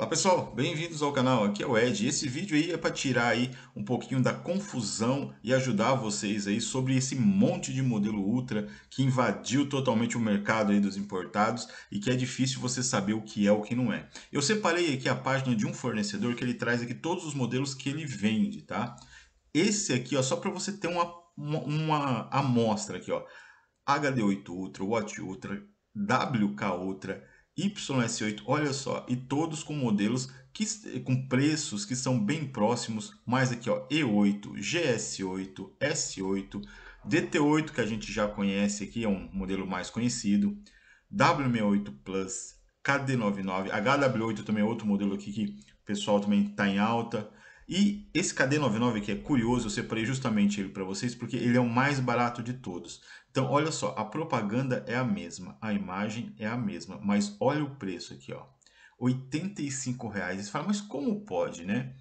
Olá pessoal, bem-vindos ao canal, aqui é o Ed. Esse vídeo aí é para tirar aí um pouquinho da confusão e ajudar vocês aí sobre esse monte de modelo Ultra que invadiu totalmente o mercado aí dos importados e que é difícil você saber o que é o que não é. Eu separei aqui a página de um fornecedor que ele traz aqui todos os modelos que ele vende, tá? Esse aqui, ó, só para você ter uma, uma, uma amostra aqui, ó. HD8 Ultra, Watch Ultra, WK Ultra, YS8, olha só, e todos com modelos que, com preços que são bem próximos, mais aqui ó, E8, GS8, S8, DT8 que a gente já conhece aqui, é um modelo mais conhecido, W68 Plus, KD99, HW8 também é outro modelo aqui que o pessoal também está em alta, e esse KD99, que é curioso, eu separei justamente ele para vocês, porque ele é o mais barato de todos. Então, olha só, a propaganda é a mesma, a imagem é a mesma, mas olha o preço aqui, ó. R$ 85,00. Você fala, mas como pode, né?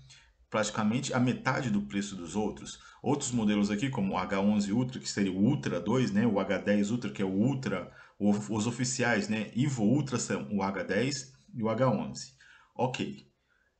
praticamente a metade do preço dos outros. Outros modelos aqui, como o H11 Ultra, que seria o Ultra 2, né? o H10 Ultra, que é o Ultra, os oficiais, né? Ivo Ultra são o H10 e o H11. Ok.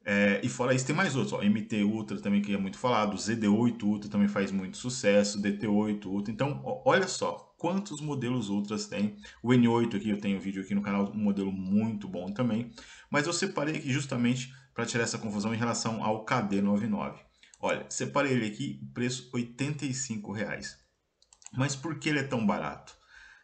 É, e fora isso, tem mais outros. Ó, MT Ultra também, que é muito falado. ZD8 Ultra também faz muito sucesso. DT8 Ultra. Então, ó, olha só quantos modelos Ultras tem. O N8 aqui, eu tenho um vídeo aqui no canal, um modelo muito bom também. Mas eu separei aqui justamente para tirar essa confusão em relação ao KD99. Olha, separei ele aqui, preço R$ 85,00. Mas por que ele é tão barato?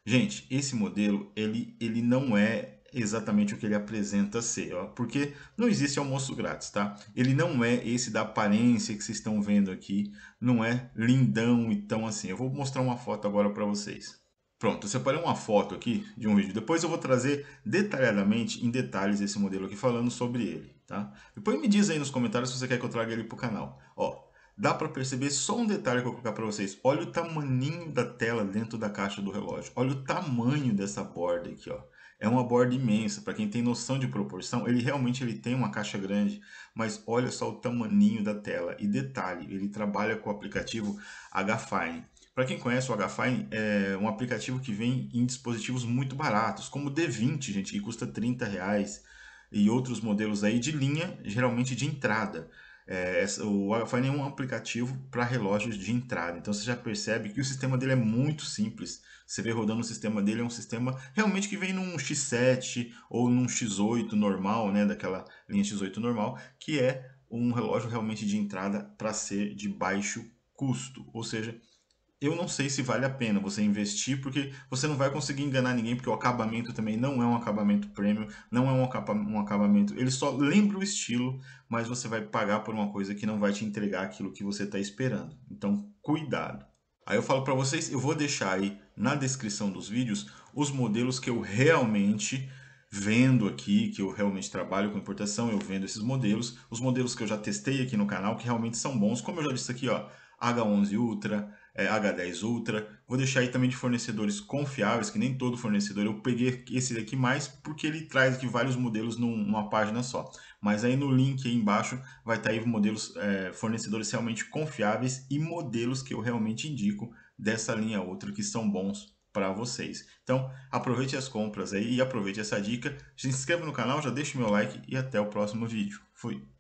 Gente, esse modelo, ele, ele não é exatamente o que ele apresenta ser, ó, porque não existe almoço grátis, tá? Ele não é esse da aparência que vocês estão vendo aqui, não é lindão e tão assim. Eu vou mostrar uma foto agora para vocês. Pronto, eu separei uma foto aqui de um vídeo. Depois eu vou trazer detalhadamente, em detalhes, esse modelo aqui, falando sobre ele, tá? Depois me diz aí nos comentários se você quer que eu traga ele para o canal. Ó, dá para perceber só um detalhe que eu vou colocar para vocês. Olha o tamanho da tela dentro da caixa do relógio. Olha o tamanho dessa borda aqui, ó. É uma borda imensa. Para quem tem noção de proporção, ele realmente ele tem uma caixa grande, mas olha só o tamanho da tela. E detalhe, ele trabalha com o aplicativo HFine. Para quem conhece o HFine, é um aplicativo que vem em dispositivos muito baratos, como o D20, gente, que custa 30 reais, e outros modelos aí de linha, geralmente de entrada. É, o Agafine é um aplicativo para relógios de entrada, então você já percebe que o sistema dele é muito simples. Você vê rodando o sistema dele, é um sistema realmente que vem num X7 ou num X8 normal, né, daquela linha X8 normal, que é um relógio realmente de entrada para ser de baixo custo, ou seja, eu não sei se vale a pena você investir, porque você não vai conseguir enganar ninguém, porque o acabamento também não é um acabamento premium, não é um, acabamento. Ele só lembra o estilo, mas você vai pagar por uma coisa que não vai te entregar aquilo que você está esperando. Então, cuidado. Aí eu falo para vocês, eu vou deixar aí na descrição dos vídeos os modelos que eu realmente vendo aqui, que eu realmente trabalho com importação, eu vendo esses modelos, os modelos que eu já testei aqui no canal, que realmente são bons, como eu já disse aqui, ó, H11 Ultra, é, H10 Ultra. Vou deixar aí também de fornecedores confiáveis, que nem todo fornecedor. Eu peguei esse daqui mais porque ele traz aqui vários modelos numa página só. Mas aí no link aí embaixo vai estar tá aí modelos, é, fornecedores realmente confiáveis e modelos que eu realmente indico dessa linha outra que são bons para vocês. Então, aproveite as compras aí e aproveite essa dica. Se inscreva no canal, já deixa o meu like e até o próximo vídeo. Fui!